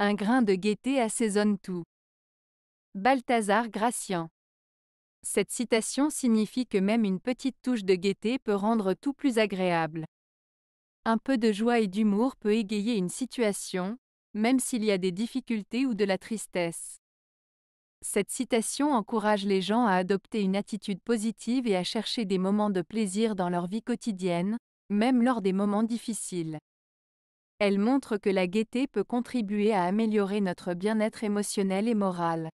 Un grain de gaieté assaisonne tout. Balthazar Gracian. Cette citation signifie que même une petite touche de gaieté peut rendre tout plus agréable. Un peu de joie et d'humour peut égayer une situation, même s'il y a des difficultés ou de la tristesse. Cette citation encourage les gens à adopter une attitude positive et à chercher des moments de plaisir dans leur vie quotidienne, même lors des moments difficiles. Elle montre que la gaieté peut contribuer à améliorer notre bien-être émotionnel et moral.